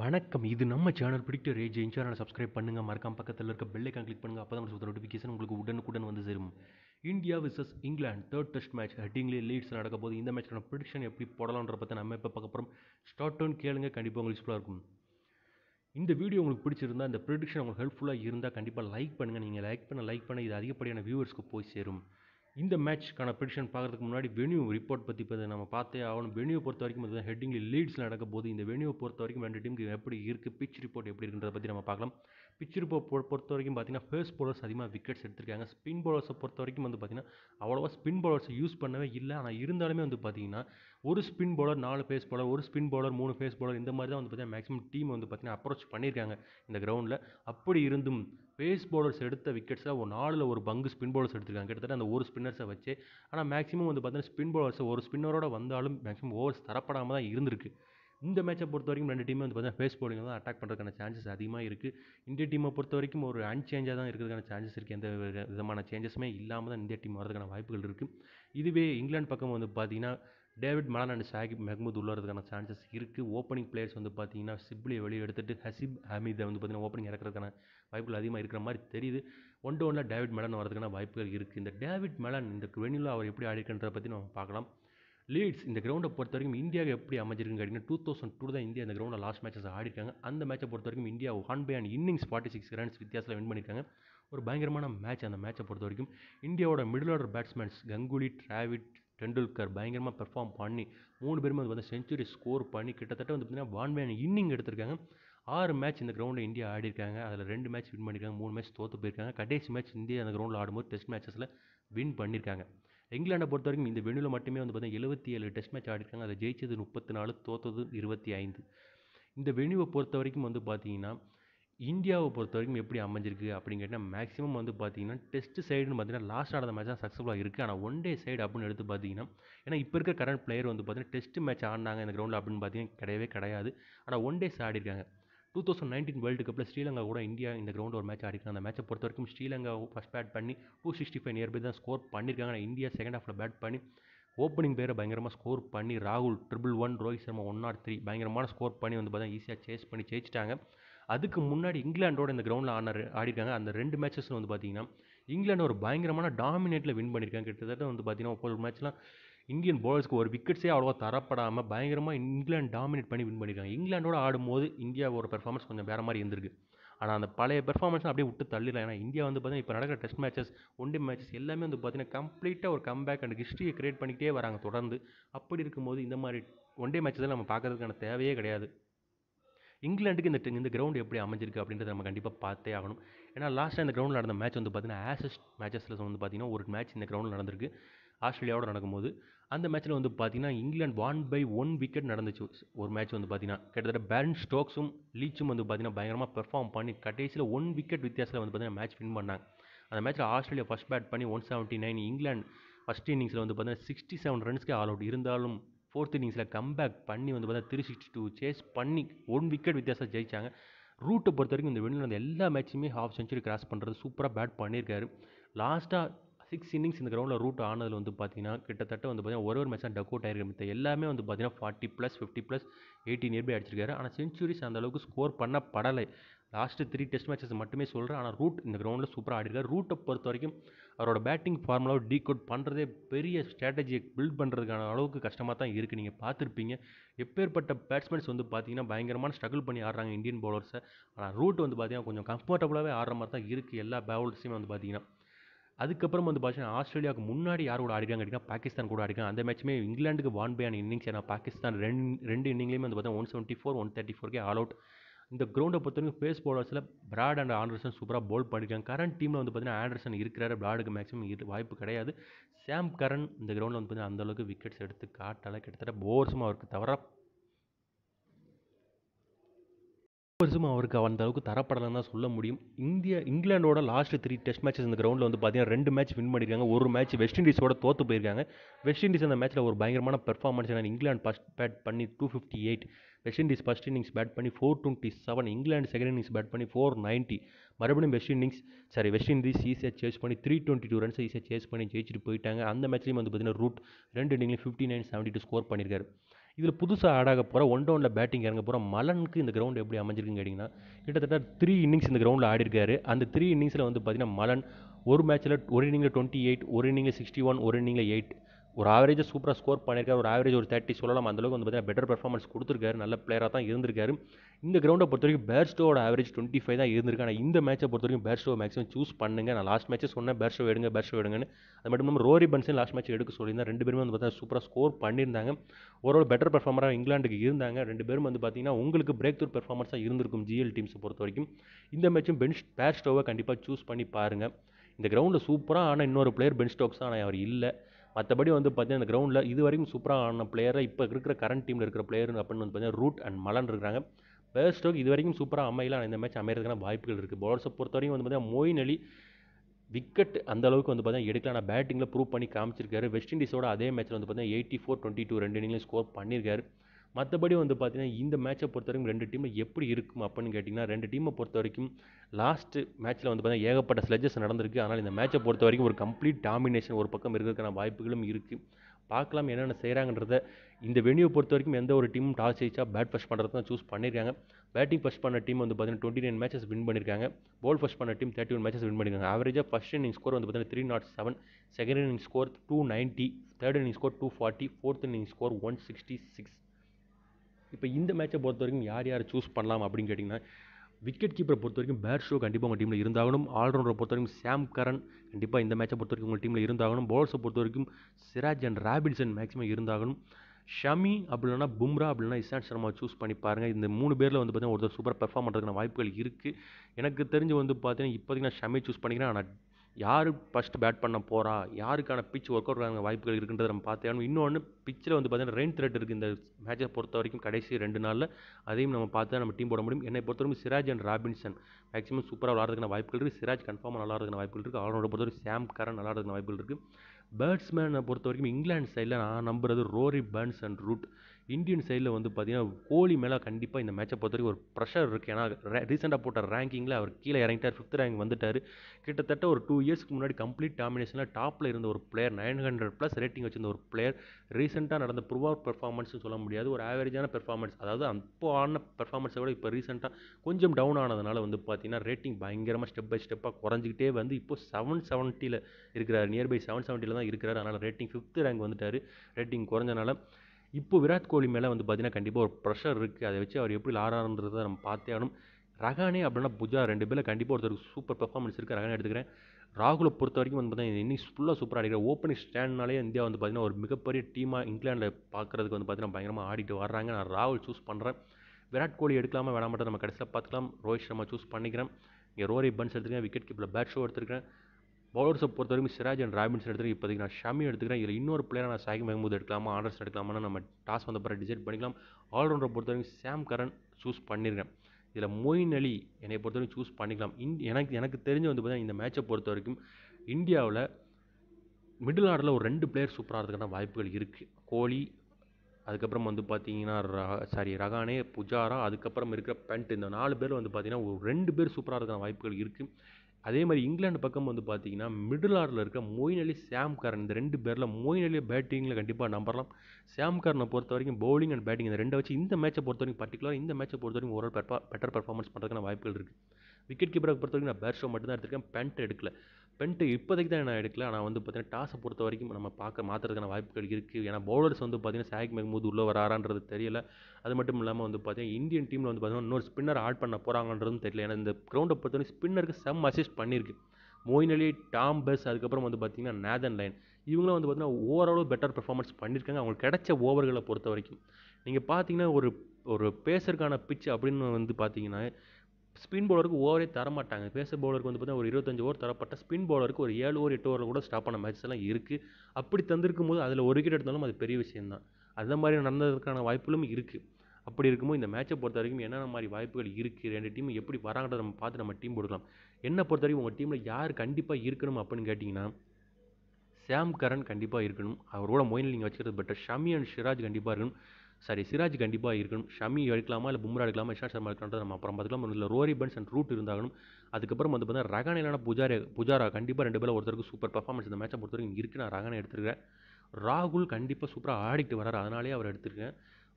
வணக்கம் இது நம்ம சேனல் பிடிக்கிற ரேஜ் சேனலை சப்ஸ்கிரைப் பண்ணுங்கள் மறக்காம பக்கத்தில் இருக்க பெல்லைக்கான் கிளிக் பண்ணுங்கள் அப்போ தான் சுத்த நோட்டிஃபிகேஷன் உங்களுக்கு உடனுக்குடன் வந்து சேரும் India versus England third test match Headingley Leeds நடக்க போது இந்த மேட்ச்க்கான ப்ரிடிக்ஷன் எப்படி போடலான்ற பற்றி நம்ம இப்போ பார்க்க போகிறோம் ஸ்டார்ட் டவுன் கேளுங்க கண்டிப்பாக உங்களுக்கு யூஸ்ஃபுல்லாக இருக்கும் இந்த வீடியோ உங்களுக்கு பிடிச்சிருந்தா இந்த ப்ரிடிக்ஷன் உங்களுக்கு ஹெல்ப்ஃபுல்லாக இருந்தால் கண்டிப்பாக லைக் பண்ணுங்கள் நீங்கள் லைக் பண்ண லைக் பண்ண இது அதிகப்படியான வியூவர்ஸ்க்கு போய் சேரும் இந்த மேட்ச்க்கான பெடிஷன் பார்க்குறதுக்கு முன்னாடி வென்யூ ரிப்போர்ட் பற்றி இப்போ நம்ம பார்த்தே ஆகணும் வெனியூ பொறுத்த வரைக்கும் பார்த்தீங்கன்னா ஹெட்டிங்கில் லீட்ஸில் நடக்க போது இந்த வெனியூ பொறுத்த வரைக்கும் ரெண்டு டீமுக்கு எப்படி இருக்குது பிச் ரிப்போர்ட் எப்படி இருக்குன்றத பற்றி நம்ம பார்க்கலாம் பிச் ரிப்போர்ட் பொறுத்த வரைக்கும் பார்த்தீங்கன்னா ஃபேஸ் போலர்ஸ் அதிகமாக விக்கெட்ஸ் எடுத்திருக்காங்க ஸ்பின் போலர்ஸை பொறுத்த வரைக்கும் வந்து பார்த்திங்கன்னா அவ்வளோவா ஸ்பின் போலர்ஸை யூஸ் பண்ணவே இல்லை ஆனால் இருந்தாலுமே வந்து பார்த்திங்கன்னா ஒரு ஸ்பின் பவுலர் நாலு ஃபேஸ் பவுலர் ஒரு ஸ்பின் பவுலர் மூணு ஃபேஸ் பவுலர் இந்த மாதிரி தான் வந்து பார்த்தீங்கன்னா மேக்ஸிமம் டீம் வந்து பார்த்தீங்கன்னா அப்ரோச் பண்ணியிருக்காங்க இந்த கிரவுண்டில் அப்படி இருந்தும் ஃபேஸ் பவுலர்ஸ் எடுத்த விக்கெட்ஸில் ஒரு நாலில் ஒரு பங்கு ஸ்பின் பவுலர்ஸ் எடுத்திருக்காங்க கிட்டத்தட்ட அந்த ஒரு ஸ்பின்னர்ஸை வச்சு ஆனால் மேக்ஸிமம் வந்து பார்த்தீங்கன்னா ஸ்பின் பவுலர்ஸ் ஒரு ஸ்பின்னரோட வந்தாலும் மேக்ஸிமம் ஓவர்ஸ் தரப்படாமல் தான் இருந்திருக்கு இந்த மேட்சை பொறுத்த வரைக்கும் ரெண்டு டீமே வந்து பார்த்தீங்கன்னா ஃபேஸ் போலிங் தான் அட்டாக் பண்ணுறதுக்கான சான்சஸ் அதிகமாக இருக்குது இந்திய டீமை பொறுத்த வரைக்கும் ஒரு அன்சேஞ்சாக தான் இருக்கிறதுக்கான சான்சஸ் இருக்குது எந்த விதமான சேஞ்சஸுமே இல்லாமல் தான் இந்திய டீம் வரதுக்கான வாய்ப்புகள் இருக்குது இதுவே இங்கிலாந்து பக்கம் வந்து பார்த்திங்கன்னா David Malan and Saqib Mahmood உள்ளதுக்கான சான்சஸ் இருக்குது ஓப்பனிங் பிளேயர்ஸ் வந்து பார்த்தீங்கன்னா சிப்லியை வெளியே எடுத்துகிட்டு ஹசிப் ஹமீதை வந்து பார்த்திங்கன்னா ஓப்பனிங் இறக்குறதுக்கான வாய்ப்புகள் அதிகமாக இருக்கிற மாதிரி தெரியுது ஒன் டு ஒனில் டேவிட் மலன் வரதுக்கான வாய்ப்புகள் இருக்குது இந்த டேவிட் மலன் இந்த வெனியில் அவர் எப்படி ஆடிருக்குன்றதை பற்றி நம்ம பார்க்கலாம் லீட்ஸ் இந்த கிரௌண்டை பொறுத்த வரைக்கும் இந்தியாவை எப்படி அமைஞ்சிருக்குன்னு கேட்டிங்கன்னா டூ தௌசண்ட் டூ தான் இந்தியா இந்த கிரௌண்டில் லாஸ்ட் மேட்சஸ் ஆடிருக்காங்க அந்த மேட்சை பொறுத்த வரைக்கும் India won by and innings forty six runs வித்தியாசத்தில் வின் பண்ணியிருக்காங்க ஒரு பயங்கரமான மேட்ச் அந்த மேட்சை பொறுத்த வரைக்கும் இந்தியாவோட middle order batsmen Ganguly Dravid Tendulkar பயங்கரமாக பெர்ஃபார்ம் பண்ணி மூணு பேருமே வந்து பார்த்தா செஞ்சுரி ஸ்கோர் பண்ணி கிட்டத்தட்ட வந்து பார்த்திங்கன்னா வான்மையான இன்னிங் எடுத்திருக்காங்க ஆறு மேட்ச் இந்த கிரௌண்டில் இந்தியா ஆடி இருக்காங்க அதில் ரெண்டு மேட்ச் வின் பண்ணியிருக்காங்க மூணு மேட்ச் தோற்று போயிருக்காங்க கடைசி மேட்ச் இந்தியா அந்த கிரௌண்டில் ஆடும்போது டெஸ்ட் மேட்சஸில் வின் பண்ணியிருக்காங்க இங்கிலாண்டை பொறுத்த வரைக்கும் இந்த வெண்ணில் மட்டுமே வந்து பார்த்திங்கன்னா எழுபத்தி ஏழு டெஸ்ட் மேட்ச் ஆடிருக்காங்க அதில் ஜெயிச்சது முப்பத்தி நாலு தோற்றது இருபத்தி ஐந்து இந்த வெனியை பொறுத்த வரைக்கும் வந்து பார்த்திங்கன்னா இந்தியாவை பொறுத்த வரைக்கும் எப்படி அமைஞ்சிருக்கு அப்படின்னு கேட்டால் மேக்ஸிமம் வந்து பார்த்தீங்கன்னா டெஸ்ட் சைடுன்னு பார்த்தீங்கன்னா லாஸ்ட் ஆடாத மேட்ச் தான் சக்ஸஸ்ஃபுல்லாக இருக்குது ஆனால் ஒன் டே சைடு அப்படின்னு எடுத்து பார்த்தீங்கன்னா ஏன்னா இப்போ இருக்கிற கரண்ட் பிளேயர் வந்து பார்த்தீங்கன்னா டெஸ்ட் மேட்ச் ஆடினாங்க இந்த கிரௌண்டில் அப்படின்னு பார்த்தீங்கன்னா கிடையவே கிடையாது ஆனால் one days ஆடிருக்காங்க two thousand nineteen world கப்பில் ஸ்ரீலங்கா கூட இந்தியா இந்த கிரௌண்ட் ஒரு மேட்ச் ஆடிருக்காங்க அந்த மேட்சை பொறுத்த வரைக்கும் ஸ்ரீலங்கா ஃபஸ்ட் பேட் பண்ணி டூ சிக்ஸ்டி ஃபைவ் நியர்பை தான் ஸ்கோர் பண்ணியிருக்காங்க ஆனால் இந்தியா செகண்ட் ஆஃபில் பேட் பண்ணி ஓப்பனிங் பேரை பயங்கரமாக ஸ்கோர் பண்ணி ராகுல் triple one Rohit Sharma one not three பயங்கரமான ஸ்கோர் பண்ணி வந்து பார்த்தீங்கன்னா ஈஸியாக சேஸ் பண்ணி ஜெயிச்சிட்டாங்க அதுக்கு முன்னாடி இங்கிலாண்டோட இந்த கிரவுண்டில் ஆடின ஆடிருக்காங்க அந்த ரெண்டு மேட்சஸில் வந்து பார்த்தீங்கன்னா இங்கிலாண்டு ஒரு பயங்கரமான டாமினேட்டில் வின் பண்ணியிருக்காங்க கிட்டத்தட்ட வந்து பார்த்தீங்கன்னா ஒவ்வொரு மேட்ச்லாம் இந்தியன் பவுலர்ஸ்க்கு ஒரு விக்கெட்ஸே அவ்வளோவா தரப்படாமல் பயங்கரமாக இங்கிலாந்து டாமினேட் பண்ணி வின் பண்ணியிருக்காங்க இங்கிலாண்டோட ஆடும்போது இந்தியாவோட பெர்ஃபார்மன்ஸ் கொஞ்சம் வேறு மாதிரி இருந்திருக்கு ஆனால் அந்த பழைய பெர்ஃபார்மன்ஸ் அப்படியே விட்டு தள்ளிடலாம் ஏன்னா இந்தியா வந்து பார்த்தீங்கன்னா இப்போ நடக்கிற test matches one day matches எல்லாமே வந்து பார்த்தீங்கன்னா கம்ப்ளீட்டாக ஒரு கம்பேக் அண்ட் ஹிஸ்ட்ரியை கிரியேட் பண்ணிக்கிட்டே வராங்க தொடர்ந்து அப்படி இருக்கும்போது இந்த மாதிரி ஒன் டே மேட்சஸ் நம்ம பார்க்கறதுக்கான தேவையே கிடையாது இங்கிலாண்டுக்கு இந்த இந்த கிரவுண்டு எப்படி அமைஞ்சிருக்கு அப்படின்றத நம்ம கண்டிப்பாக பார்த்தே ஆகணும் ஏன்னா லாஸ்ட்டாக இந்த கிரௌண்டில் நடந்த மேட்ச் வந்து பார்த்தீங்கன்னா ஆசஸ் மேட்சஸில் வந்து பார்த்தீங்கன்னா ஒரு மேட்ச் இந்த கிரௌண்டில் நடந்திருக்கு ஆஸ்திரேலியாவோட நடக்கும்போது அந்த மேட்ச்சில் வந்து பார்த்திங்கன்னா England won by one wicket நடந்துச்சு ஒரு மேட்ச் வந்து பார்த்தீங்கன்னா கிட்டத்தட்ட பேரன் ஸ்டோக்ஸும் லீச்சும் வந்து பார்த்திங்கன்னா பயங்கரமாக பெர்ஃபார்ம் பண்ணி கடைசியில் ஒன் விக்கெட் வித்தியாசத்தில் வந்து பார்த்தீங்கன்னா மேட்ச் வின் பண்ணாங்க அந்த மேட்ச்சில் ஆஸ்திரேலியா ஃபஸ்ட் பேட் பண்ணி one seventy nine England first இன்னிங்ஸில் வந்து பார்த்தீங்கன்னா சிக்ஸ்டி செவன் ரன்ஸ்க்கு ஆல் அவுட் இருந்தாலும் ஃபோர்த் இன்னிங்ஸில் கம்பேக் பண்ணி வந்து பார்த்தா த்ரீ சிக்ஸ்டி டூ சேஸ் பண்ணி ஒன் விக்கெட் வித்தியாசம் ஜெயித்தாங்க ரூட்டை பொறுத்த வரைக்கும் இந்த வெளியில் எல்லா மேட்சுமே ஹாஃப் செஞ்சுரி கிராஸ் பண்ணுறது சூப்பராக பேட் பண்ணியிருக்காரு லாஸ்ட்டாக சிக்ஸ் இன்னிங்ஸ் இந்த கிரௌண்டில் ரூட் ஆனதில் வந்து பார்த்தீங்கன்னா கிட்டத்தட்ட வந்து பார்த்தீங்கன்னா ஒரு ஒரு மேட்ச் டக் அவுட் ஆகிருக்கு மித்த எல்லாமே வந்து பார்த்தீங்கன்னா forty plus fifty plus eighty nearby அடிச்சிருக்காரு ஆனால் சென்ச்சுரிஸ் அந்த அளவுக்கு ஸ்கோர் படலை லாஸ்ட்டு த்ரீ டெஸ்ட் மேட்சஸ் மட்டுமே சொல்கிறேன் ஆனால் ரூட் இந்த கிரௌண்டில் சூப்பராக ஆடிருக்காரு ரூட்டை பொறுத்த வரைக்கும் அவரோட பேட்டிங் ஃபார்முலாவை டீ கோட் பண்ணுறதே பெரிய ஸ்ட்ராட்டஜியை பில்ட் பண்ணுறதுக்கான அளவுக்கு கஷ்டமாக தான் இருக்குது நீங்கள் பார்த்துருப்பீங்க எப்பேற்பட்ட பேட்ஸ்மேன்ஸ் வந்து பார்த்தீங்கன்னா பயங்கரமான ஸ்ட்ரகிள் பண்ணி ஆடுறாங்க இந்தியன் பவுலர்ஸை ஆனால் ரூட் வந்து பார்த்தீங்கன்னா கொஞ்சம் கம்ஃபர்டபுளாகவே ஆடுற மாதிரி தான் இருக்குது எல்லா பவுலர்ஸையுமே வந்து பார்த்தீங்கன்னா அதுக்கப்புறம் வந்து பார்த்தீங்கன்னா ஆஸ்திரேலியாவுக்கு முன்னாடி யார் கூட ஆடிருக்காங்க கேட்டிங்கன்னா பாகிஸ்தான் கூட ஆடிருக்காங்க அந்த மேட்ச்சுமே இங்கிலாந்துக்கு வான் பேயான இன்னிங்ஸ் ஏன்னா பாகிஸ்தான் ரெண்டு ரெண்டு இன்னிங்லேயுமே வந்து பார்த்தீங்கன்னா one seventy four one thirty ஃபோர்க்கே ஆல் அவுட் இந்த கிரௌண்டை பொறுத்தவரைக்கும் ஃபேஸ் போலர்ஸில் பிராட் அண்ட் ஆண்டர்சன் சூப்பராக போல் பண்ணியிருக்காங்க கரண்ட் டீமில் வந்து பார்த்தீங்கன்னா ஆண்டர்சன் இருக்கிறாரு பிராடுக்கு மேக்ஸிமம் வாய்ப்பு கிடையாது சாம் கரன் இந்த கிரௌண்டில் வந்து பார்த்தீங்கன்னா அந்தளவுக்கு விக்கெட்ஸ் எடுத்து காட்டால் கிட்டத்தட்ட போர்ஸும் அவருக்கு தவிர எஃபர்ட்ஸும் அவருக்கு அந்த அளவுக்கு தரப்படலைன்னு தான் சொல்ல முடியும் இந்தியா இங்கிலாண்டோட லாஸ்ட் த்ரீ டெஸ்ட் மேட்சஸ் இந்த கிரௌண்டில் வந்து பார்த்தீங்கன்னா ரெண்டு மேட்ச் வின் பண்ணியிருக்காங்க ஒரு மேட்ச் வெஸ்ட் இண்டீஸோட தோற்று போயிருக்காங்க வெஸ்ட் இண்டீஸ் அந்த மேட்ச்சில் ஒரு பயங்கரமான பெர்ஃபார்மன்ஸ் ஏன்னா இங்கிலாந்து ஃபஸ்ட் பேட் பண்ணி two fifty eight West Indies first innings bat பண்ணி four twenty seven England second innings bat பண்ணி ஃபோர் நைன்ட்டி மறுபடியும் West Indies sorry West Indies ஈஸியாக சேஸ் பண்ணி த்ரீ டுவெண்ட்டி டூ ரன்ஸ் ஈஸியாக chase பண்ணி ஜெயிச்சுட்டு போயிட்டாங்க அந்த மேட்ச்லேயும் வந்து பார்த்தீங்கன்னா ரூட் ரெண்டு இன்னிங்லையும் fifty nine seventy two score பண்ணியிருக்காரு இதில் புதுசாக ஆட் ஆக போகிற ஒன் டவுனில் பேட்டிங் இறங்க போகிற மலனுக்கு இந்த கிரவுண்ட் எப்படி அமைஞ்சிருக்குன்னு கேட்டிங்கன்னா கிட்டத்தட்ட த்ரீ இன்னிங்ஸ் இந்த கிரௌண்டில் ஆடிருக்காரு அந்த த்ரீ இன்னிங்ஸில் வந்து பார்த்திங்கன்னா மலன் ஒரு மேட்ச்சில் ஒரு இன்னிங்கில் டுவெண்ட்டி எயிட் ஒரு இன்னிங்கில் சிக்ஸ்டி ஒன் ஒரு இன்னிங்கில் எயிட் ஒரு ஆவரேஜாக சூப்பராக ஸ்கோர் பண்ணியிருக்காரு ஒரு ஆவரேஜ் ஒரு தேர்ட்டி சொல்லலாம் அந்தளவுக்கு வந்து பார்த்தீங்கன்னா பெட்டர் பெர்ஃபார்மன்ஸ் கொடுத்துருக்காரு நல்ல பிளேயராக தான் இருந்திருக்காரு இந்த கிரௌண்டை பொறுத்த வரைக்கும் பேர்ஸ்டோட ஆவரேஜ் டுவெண்ட்டி ஃபைவ் தான் இருந்திருக்கு ஆனால் இந்த மேட்சை பொறுத்த வரைக்கும் பேர்ஸ்டோ மேக்ஸிமம் சூஸ் பண்ணுங்க நான் லாஸ்ட் மேட்சே சொன்னேன் பேர்ஸ்டோ எடுங்க பேர்ஸ்டோ எடுங்கன்னு அது மட்டும் இல்லாமல் ரோரி பன்சன் லாஸ்ட் மேட்ச் எடுக்க சொல்லியிருந்தா ரெண்டு பேருமே வந்து பார்த்தீங்கன்னா சூப்பராக ஸ்கோர் பண்ணியிருந்தாங்க ஓரளவு பெட்டர் பெர்ஃபார்மராக இங்கிலாண்டுக்கு இருந்தாங்க ரெண்டு பேரும் வந்து பார்த்தீங்கன்னா உங்களுக்கு பிரேக் த்ரூ பெர்ஃபார்மன்ஸாக இருந்திருக்கும் ஜிஎல் டீம்ஸை பொறுத்த வரைக்கும் இந்த மேட்சும் பேர் பேர்ஸ்டோவை கண்டிப்பாக சூஸ் பண்ணி பாருங்கள் இந்த கிரவுண்டில் சூப்பராக ஆனால் இன்னொரு பிளேயர் பென் ஸ்டோக்ஸ் ஆனால் அவர் இல்லை மற்றபடி வந்து பார்த்தீங்கன்னா இந்த கிரௌண்டில் இது வரைக்கும் சூப்பராக ஆன பிளேயராக இப்போ இருக்கிற கரண்ட் டீமில் இருக்கிற பிளேயர் அப்படின்னு வந்து பார்த்தீங்கன்னா ரூட் அண்ட் மலன் இருக்கிறாங்க பேர்ஸ்டோக் இது வரைக்கும் சூப்பராக அமையல இந்த மேட்ச் அமைகிறதுக்கான வாய்ப்புகள் இருக்குது பவுலர்ஸை பொறுத்த வரைக்கும் வந்து பார்த்தீங்கன்னா மொயின் அலி விக்கெட் அந்த அளவுக்கு வந்து பார்த்தீங்கன்னா எடுக்கலாம் ஆனால் பேட்டிங்கில் ப்ரூவ் பண்ணி காமிச்சிருக்காரு வெஸ்ட் இண்டீஸோட அதே மேட்ச்சில் வந்து பார்த்தீங்கன்னா எயிட்டி ஃபோர் டுவெண்ட்டி டூ ரெண்டு இன்னிங்லேயும் ஸ்கோர் பண்ணியிருக்காரு மற்றபடி வந்து பார்த்தீங்கன்னா இந்த மேட்ச்சை பொறுத்த வரைக்கும் ரெண்டு டீம் எப்படி இருக்கும் அப்படின்னு கேட்டிங்கன்னா ரெண்டு டீமை பொறுத்த வரைக்கும் லாஸ்ட்டு மேட்ச்சில் வந்து பார்த்தீங்கன்னா ஏகப்பட்ட ஸ்லெஜஸ் நடந்திருக்கு ஆனால் இந்த மேட்ச்சை பொறுத்த வரைக்கும் ஒரு கம்ப்ளீட் டாமினேஷன் ஒரு பக்கம் இருக்கிறதுக்கான வாய்ப்புகளும் இருக்குது பார்க்கலாம் என்னென்ன செய்கிறாங்கன்றத இந்த வெனியூ பொறுத்த வரைக்கும் எந்த ஒரு டீமும் டாஸ் ஜெயிச்சா பேட் ஃபஸ்ட் பண்ணுறது தான் சூஸ் பண்ணியிருக்காங்க பேட்டிங் ஃபஸ்ட் பண்ண டீம் வந்து பார்த்தீங்கன்னா டுவெண்ட்டி நைன் மேட்சஸ் வின் பண்ணியிருக்காங்க போல் ஃபஸ்ட் பண்ண team thirty one matches win பண்ணியிருக்காங்க ஆவரேஜாக ஃபஸ்ட் இன்னிங் ஸ்கோர் வந்து பார்த்தீங்கன்னா three not seven second inning score two ninety third inning score two forty fourth inning score one sixty six இப்போ இந்த மேட்ச்சை பொறுத்த வரைக்கும் யார் யாரை சூஸ் பண்ணலாம் அப்படின்னு கேட்டிங்கன்னா விக்கெட் கீப்பரை பொறுத்த வரைக்கும் பேர் ஷோ கண்டிப்பாக உங்கள் டீமில் இருந்தாகணும் ஆல்ரவுண்டரை பொறுத்த வரைக்கும் சாம் கரன் கண்டிப்பாக இந்த மேட்சை பொறுத்த வரைக்கும் உங்கள் டீமில் இருந்தாகணும் பவுலர்ஸை பொறுத்த வரைக்கும் சிராஜ் அண்ட் ராபின்சன் மேக்ஸிமம் இருந்தாகணும் ஷமி அப்படி இல்லைனா பும்ரா அப்படின்னா இஷாந்த் சர்மா சூஸ் பண்ணி பாருங்கள் இந்த மூணு பேரில் வந்து பார்த்தீங்கன்னா ஒருத்தர் சூப்பர் பெர்ஃபார்ம் பண்ணுறதுக்கான வாய்ப்புகள் இருக்குது எனக்கு தெரிஞ்சு வந்து பார்த்தீங்கன்னா இப்போதைக்கு நான் ஷமி சூஸ் பண்ணிக்கிறேன் ஆனால் யார் ஃபஸ்ட்டு பேட் பண்ண போகிறா யாருக்கான பிட்ச் ஒர்க் அவுட்டான வாய்ப்புகள் இருக்குன்றத நம்ம பார்த்தே இன்னொன்று பிச்சில் வந்து பார்த்தீங்கன்னா ரெயின் த்ரெட் இருக்குது இந்த மேட்சை பொறுத்த வரைக்கும் கடைசி ரெண்டு நாளில் அதையும் நம்ம பார்த்து தான் நம்ம டீம் போட முடியும் என்னை பொறுத்த வரைக்கும் சிராஜ் அண்ட் ராபின்சன் மேக்ஸிமம் சூப்பராக விளாட்றதுக்கான வாய்ப்புகள் இருக்குது சிராஜ் கன்ஃபார்மாக நல்லா இருக்கிறதுக்கு வாய்ப்புகள் இருக்குது அவனோட பொறுத்த வரைக்கும் சாம் கரன் நல்லா இருக்கிற வாய்ப்புகள் இருக்குது பேட்ஸ்மேனை பொறுத்த வரைக்கும் இங்கிலாந்து சைடில் நான் நம்புறது Rory Burns and Root Indian சைடில் வந்து பார்த்தீங்கன்னா கோலி மேலே கண்டிப்பாக இந்த மேட்சை பொறுத்த வரைக்கும் ஒரு ப்ரெஷர் இருக்குது ஏன்னா ரீசெண்டாக போட்ட ரேங்கிங்கில் அவர் கீழே இறங்கிட்டார் ஃபிஃப்த் ரேங்க் வந்துட்டார் கிட்டத்தட்ட ஒரு டூ இயர்ஸ்க்கு முன்னாடி கம்ப்ளீட் டாமினேஷனில் டாப்பில் இருந்த ஒரு player nine hundred plus rating வச்சிருந்த ஒரு பிளேயர் ரீசெண்டாக நடந்த ப்ரூவார் பெர்ஃபார்மன்ஸ்னு சொல்ல முடியாது ஒரு ஆவரேஜான பெர்ஃபார்மன்ஸ் அதாவது அப்போ ஆன பெர்ஃபார்மன்ஸை விட இப்போ ரீசெண்டாக கொஞ்சம் டவுன் ஆனதுனால வந்து பார்த்தீங்கன்னா ரேட்டிங் பயங்கரமாக ஸ்டெப் பை ஸ்டெப்பாக குறைஞ்சிக்கிட்டே வந்து இப்போ செவன் செவன்ட்டியில் இருக்கிறார் நியர்பை செவன் செவன்ட்டியில் தான் இருக்கிறார் அதனால் ரேட்டிங் ஃபிஃப்த் ரேங்க் வந்துட்டார் ரேட்டிங் குறைஞ்சனால இப்போ விராட் கோலி மேலே வந்து பார்த்தீங்கன்னா கண்டிப்பாக ஒரு ப்ரெஷர் இருக்குது அதை வச்சு அவர் எப்படி லாராருன்றதை நம்ம பார்த்தே ஆகணும் ரகானே அப்படின்னா புஜா ரெண்டு பேரில் கண்டிப்பாக ஒருத்தருக்கு சூப்பர் பெர்ஃபார்மன்ஸ் இருக்குது ரகானே எடுத்துக்கிறேன் ராகுலை பொறுத்த வரைக்கும் வந்து பார்த்தீங்கன்னா இன்னிங்ஸ் ஃபுல்லாக சூப்பராக அடிக்கிற ஓப்பனிங் ஸ்டாண்ட்னாலே இந்தியா வந்து பார்த்தீங்கன்னா ஒரு மிகப்பெரிய டீமாக இங்கிலாண்டில் பார்க்குறதுக்கு வந்து பார்த்தீங்கன்னா பயங்கரமாக ஆடிட்டு வர்றாங்க நான் ராகுல் சூஸ் பண்ணுறேன் விராட் கோலி எடுக்கலாமா வேணாமட்டா நம்ம கடைசியில் பார்த்துக்கலாம் ரோஹித் சர்மா சூஸ் பண்ணிக்கிறேன் இங்கே ரோரி பன்ஸ் எடுத்துருக்கேன் விக்கெட் கீப்பில் பேட் ஷோ எடுத்துருக்கேன் பவுலர்ஸை பொறுத்த வரைக்கும் சிராஜ் அண்ட் ராபின்ஸ் எடுத்துகிட்டு இப்போதைக்கு நான் ஷமி எடுத்துக்கிறேன் இல்லை இன்னொரு பிளேயர் நான் சாகி மெஹமூத் எடுக்கலாமா ஆண்டர்சன் எடுக்கலாமான்னு நம்ம டாஸ் வந்த பிறகு டிசைட் பண்ணிக்கலாம் ஆல்ரவுண்டரை பொறுத்த வரைக்கும் சாம் கரன் சூஸ் பண்ணியிருக்கேன் இதில் மொயின் அலி என்னை பொறுத்த வரைக்கும் சூஸ் பண்ணிக்கலாம் இந் எனக்கு எனக்கு தெரிஞ்சு வந்து பார்த்தீங்கன்னா இந்த மேட்சை பொறுத்த வரைக்கும் இந்தியாவில் மிடில் ஆர்டரில் ஒரு ரெண்டு பிளேயர் சூப்பராக இருக்கிற வாய்ப்புகள் இருக்குது கோலி அதுக்கப்புறம் வந்து பார்த்தீங்கன்னா சாரி ரகானே புஜாரா அதுக்கப்புறம் இருக்கிற பென்ட் இந்த நாலு பேர் வந்து பார்த்தீங்கன்னா ஒரு ரெண்டு பேர் சூப்பராக இருக்கிற வாய்ப்புகள் இருக்குது அதே மாதிரி இங்கிலாந்து பக்கம் வந்து பார்த்தீங்கன்னா மிடில் ஆர்டரில் இருக்க மொயின் அலி சாம் காரன் இந்த ரெண்டு பேரில் மொயின் அலி பேட்டிங்கில் கண்டிப்பாக நம்பரலாம் சாம் கரனை பொறுத்த வரைக்கும் பவுலிங் அண்ட் பேட்டிங் இந்த ரெண்டை வச்சு இந்த மேட்சை பொறுத்த வரைக்கும் பர்டிகுலராக இந்த மேட்சை பொறுத்த வரைக்கும் ஒரு பெட்டர் பெர்ஃபார்மன்ஸ் பண்ணுறதுக்கான வாய்ப்புகள் இருக்குது விக்கெட் கீப்பரை பொறுத்த வரைக்கும் நான் பேட் ஷோ மட்டும் தான் எடுத்திருக்கேன் பேண்ட் எடுக்கல பென்ட்டு இப்போதைக்கு தான் நான் எடுக்கல ஆனால் வந்து பார்த்தீங்கன்னா டாஸை பொறுத்த வரைக்கும் நம்ம பார்க்க மாற்றுறதுக்கான வாய்ப்புகள் இருக்குது ஏன்னா பவுலர்ஸ் வந்து பார்த்தீங்கன்னா சாயிக் மெஹமூத் உள்ளே வராரான்றது தெரியல அது மட்டும் இல்லாமல் வந்து பார்த்தீங்கன்னா இந்தியன் டீமில் வந்து பார்த்தீங்கன்னா இன்னொரு ஸ்பின்னர் ஆட் பண்ண போகிறாங்கன்றதும் தெரியல ஏன்னா இந்த கிரௌண்டை பொறுத்தவரைக்கும் ஸ்பின்னருக்கு செம் அசிஸ்ட் பண்ணியிருக்கு மோயின் அலி டாம் பெஸ் அதுக்கப்புறம் வந்து பார்த்திங்கன்னா நேதன் லைன் இவங்களும் வந்து பார்த்திங்கன்னா ஓவராலும் பெட்டர் பெர்ஃபார்மன்ஸ் பண்ணியிருக்காங்க அவங்களுக்கு கிடைச்ச ஓவர்களை பொறுத்த வரைக்கும் நீங்கள் பார்த்தீங்கன்னா ஒரு ஒரு பேசருக்கான பிச் அப்படின்னு வந்து பார்த்தீங்கன்னா ஸ்பின் பவுலருக்கு ஓவரே தரமாட்டாங்க பேஸ் பவுலருக்கு வந்து பார்த்தீங்கன்னா ஒரு இருபத்தஞ்சு ஓவர் தரப்பட்ட ஸ்பின் பவுலருக்கு ஒரு ஏழு ஓவர் எட்டு ஓவரில் கூட ஸ்டாப் பண்ண மேட்ச் எல்லாம் இருக்குது அப்படி தந்திருக்கும் போது அதில் ஒரு விக்கெட் எடுத்தாலும் அது பெரிய விஷயம் தான் அந்த மாதிரி நடந்ததுக்கான வாய்ப்புகளும் இருக்குது அப்படி இருக்கும்போது இந்த மேட்சை பொறுத்த வரைக்கும் என்னென்ன மாதிரி வாய்ப்புகள் இருக்குது ரெண்டு டீம் எப்படி வராங்கிறத நம்ம பார்த்து நம்ம டீம் போடலாம் என்னை பொறுத்த வரைக்கும் உங்கள் டீமில் யார் கண்டிப்பாக இருக்கணும் அப்படின்னு கேட்டிங்கன்னா சாம் கரன் கண்டிப்பாக இருக்கணும் அவரோட மொயின் நீங்கள் வச்சுக்கிறது பெட்டர் ஷமி அண்ட் ஷிராஜ் கண்டிப்பாக இருக்கணும் சரி சிராஜ் கண்டிப்பாக இருக்கணும் ஷமி எடுக்கலாமா இல்லை பும்ரா எடுக்கலாமா இஷாந்த் சர்மா எடுக்கலாம்ன்றது நம்ம அப்புறம் பார்த்துக்கலாம் இல்லை ரோரி பன்ஸ் அண்ட் ரூட் இருந்தாலும் அதுக்கப்புறம் வந்து பார்த்தீங்கன்னா ரகானே இல்லைனா புஜாரி புஜாரா கண்டிப்பாக ரெண்டு பேரும் ஒருத்தருக்கு சூப்பர் பர்ஃபார்மன்ஸ் இந்த மேட்சை பொறுத்தவரைக்கும் வரைக்கும் இருக்குது நான் ரகானை எடுத்துருக்கேன் ராகுல் கண்டிப்பாக சூப்பராக ஆடிட்டு வரார் அதனாலே அவர் எடுத்துருக்கேன்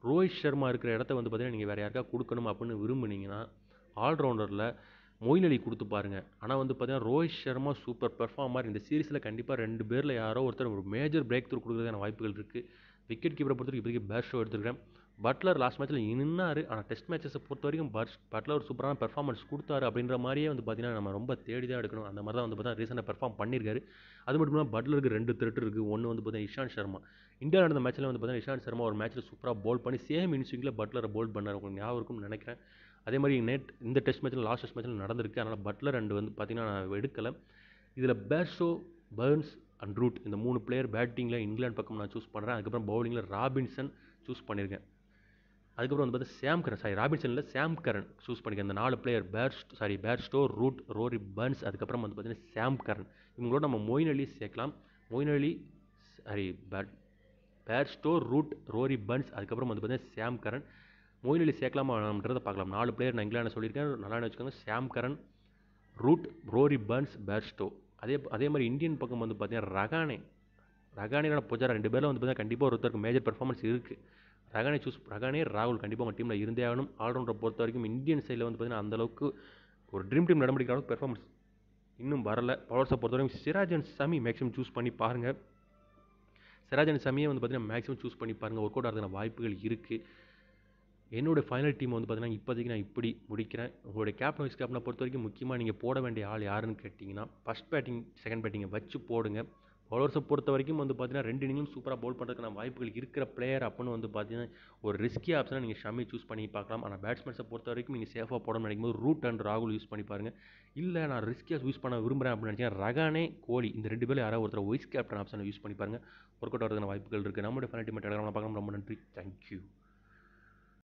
ரோஹித் சர்மா இருக்கிற இடத்த வந்து பார்த்தீங்கன்னா நீங்கள் வேறு யாருக்கா கொடுக்கணும் அப்படின்னு விரும்புனீங்கன்னா ஆல்ரவுண்டரில் மொயின் அலி கொடுத்து பாருங்கள் ஆனால் வந்து பார்த்தீங்கன்னா ரோஹித் சர்மா சூப்பர் பெர்ஃபார்மர் இந்த சீரீஸில் கண்டிப்பாக ரெண்டு பேரில் யாரோ ஒருத்தர் ஒரு மேஜர் பிரேக் த்ரூ கொடுக்குறதுக்கான வாய்ப்புகள் இருக்குது விக்கெட் கீப்பரை பொறுத்த வரைக்கும் இப்போதைக்கு ஷோ எடுத்துருக்கேன் பட்லர் லாஸ்ட் மேட்ச்சில் நின்னார் ஆனால் டெஸ்ட் மேட்சஸை பொறுத்த வரைக்கும் பட் பட்லர் ஒரு சூப்பரான பெர்ஃபார்மன்ஸ் கொடுத்தாரு அப்படின்ற மாதிரியே வந்து பார்த்திங்கன்னா நம்ம ரொம்ப தேடி தான் எடுக்கணும் அந்த மாதிரி தான் வந்து பார்த்தா ரீசெண்டாக பெர்ஃபார்ம் பண்ணியிருக்காரு அது மட்டும் இல்லாமல் பட்லருக்கு ரெண்டு திருட்டு இருக்குது ஒன்று வந்து பார்த்தீங்கன்னா இஷாந்த் சர்மா இந்தியா நடந்த மேட்ச்சில் வந்து பார்த்தீங்கன்னா இஷாந்த் சர்மா ஒரு மேட்ச்சில் சூப்பராக போல் பண்ணி சேம் இன்சிங்கில் பட்லரை போல் பண்ணார் உங்களுக்கு ஞாபகம் நினைக்கிறேன் அதே மாதிரி நேட் இந்த டெஸ்ட் மேட்ச்சில் லாஸ்ட் டெஸ்ட் மேட்ச்சில் நடந்திருக்கு அதனால் பட்லர் ரெண்டு வந்து பார்த்திங்கன்னா நான் எடுக்கலை இதில் பேர்ஷோ பர்ன்ஸ் அண்ட் ரூட் இந்த மூணு பிளேயர் பேட்டிங்கில் இங்கிலாந்து பக்கம் நான் சூஸ் பண்ணுறேன் அதுக்கப்புறம் பவுலிங்கில் ராபின்சன் சூஸ் பண்ணியிருக்கேன் அதுக்கப்புறம் வந்து பார்த்து சாம் கரன் சாரி ராபின்சனில் சாம் கரன் சூஸ் பண்ணிக்க இந்த நாலு பிளேயர் பேர்ஸ் sorry Bairstow Root Rory Burns அதுக்கப்புறம் வந்து பார்த்தீங்கன்னா சாம் கரன் இவங்களோட நம்ம மொயினலி அலி சேர்க்கலாம் Moeen Ali sorry bat Bairstow Root Rory Burns அதுக்கப்புறம் வந்து பார்த்தீங்கன்னா சாம் கரன் மொயினலி அலி சேர்க்கலாமான்றதை பார்க்கலாம் நாலு பிளேயர் நான் இங்கிலாந்து சொல்லியிருக்கேன் நல்லா வச்சுக்கோங்க Sam Curran Root Rory Burns Bairstow அதே அதே மாதிரி இந்தியன் பக்கம் வந்து பார்த்தீங்கன்னா ரகானே ரகானேயோட புஜாரா ரெண்டு பேரில் வந்து பார்த்தீங்கன்னா கண்டிப்பாக ஒருத்தருக்கு மேஜர் பர்ஃபார்மன்ஸ் இருக்குது ரகானே சூஸ் ரகானே ராகுல் கண்டிப்பாக உங்கள் டீமில் இருந்தே ஆகணும் ஆல்ரவுண்டரை பொறுத்த வரைக்கும் இந்தியன் சைடில் வந்து பார்த்தீங்கன்னா அந்தளவுக்கு ஒரு ட்ரீம் டீம் நடவடிக்கை அளவுக்கு பெர்ஃபார்மன்ஸ் இன்னும் வரல பவர்ஸை பொறுத்த வரைக்கும் Siraj and Shami maximum choose பண்ணி பாருங்கள் சிராஜ் அண்ட் சாமியே வந்து பார்த்தீங்கன்னா மேக்ஸிமம் சூஸ் பண்ணி பாருங்கள் ஒர்க் அவுட் ஆகிறதுக்கான வாய்ப்புகள் இருக்குது என்னோடய ஃபைனல் டீம் வந்து பார்த்தீங்கன்னா இப்போதைக்கு நான் இப்படி முடிக்கிறேன் உங்களுடைய கேப்டன் வைஸ் கேப்டனை பொறுத்த வரைக்கும் முக்கியமாக நீங்கள் போட வேண்டிய ஆள் யாருன்னு கேட்டிங்கன்னா ஃபஸ்ட் பேட்டிங் செகண்ட் பேட்டிங்கை வச்சு போடுங்க பவுலர்ஸை பொறுத்த வரைக்கும் வந்து பார்த்தீங்கன்னா ரெண்டு இன்னிங்கும் சூப்பராக பவுல் பண்ணுறதுக்கான வாய்ப்புகள் இருக்கிற பிளேயர் அப்படின்னு வந்து பார்த்தீங்கன்னா ஒரு ரிஸ்கி ஆப்ஷனாக நீங்கள் ஷமி சூஸ் பண்ணி பார்க்கலாம் ஆனால் பேட்ஸ்மேன்ஸை பொறுத்த வரைக்கும் நீங்கள் சேஃபாக போடணும்னு நினைக்கும் ரூட் அண்ட் ராகுல் யூஸ் பண்ணி பாருங்கள் இல்லை நான் ரிஸ்கியாக யூஸ் பண்ண விரும்புகிறேன் அப்படின்னு நினச்சேன் ரகானே கோலி இந்த ரெண்டு பேரும் யாராவது ஒருத்தர் வைஸ் கேப்டன் ஆப்ஷனை யூஸ் பண்ணி பாருங்கள் ஒர்க் அவுட் வரதுக்கான வாய்ப்புகள் இருக்குது நம்மளுடைய டீம் டெலகிராமில் பார்க்கலாம் ரொம்ப நன்றி தேங்க்யூ